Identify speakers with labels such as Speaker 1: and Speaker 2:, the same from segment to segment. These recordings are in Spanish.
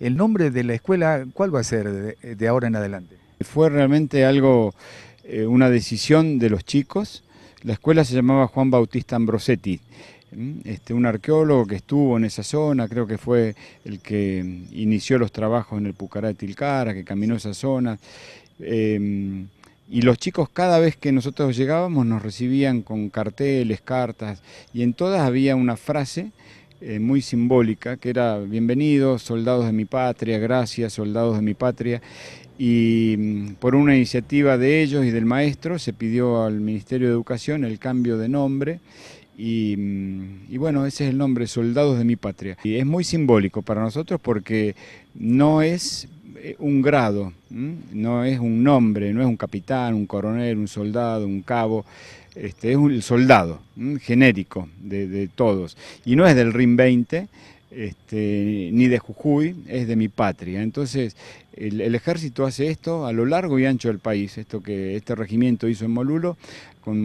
Speaker 1: ¿El nombre de la escuela cuál va a ser de, ahora en adelante? Fue realmente algo, eh, una decisión de los chicos. La escuela se llamaba Juan Bautista Ambrosetti. Este, un arqueólogo que estuvo en esa zona, creo que fue el que mm, inició los trabajos en el Pucará de Tilcara, que caminó esa zona. Em, y los chicos cada vez que nosotros llegábamos nos recibían con carteles, cartas, y en todas había una frase eh, muy simbólica, que era bienvenidos, soldados de mi patria, gracias, soldados de mi patria. Y mm, por una iniciativa de ellos y del maestro se pidió al Ministerio de Educación el cambio de nombre. Y, mm, y bueno, ese es el nombre, Soldados de mi Patria. Y es muy simbólico para nosotros porque no es eh, un grado, no es un nombre, no es un capitán, un coronel, un soldado, un cabo, este, es un soldado genérico de, de, todos. Y no es del RIM 20, este, ni de Jujuy, es de mi patria. Entonces, el, ejército hace esto a lo largo y ancho del país, esto que este regimiento hizo en Molulo, con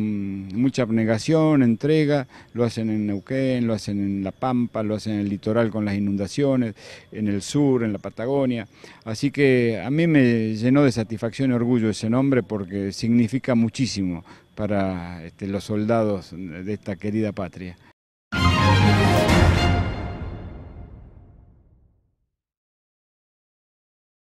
Speaker 1: mucha abnegación, entrega, lo hacen en Neuquén, lo hacen en La Pampa, lo hacen en el litoral con las inundaciones, en el sur, en la Patagonia. Así que a mí me llenó de satisfacción y orgullo ese nombre porque significa muchísimo para este, los soldados de esta querida patria.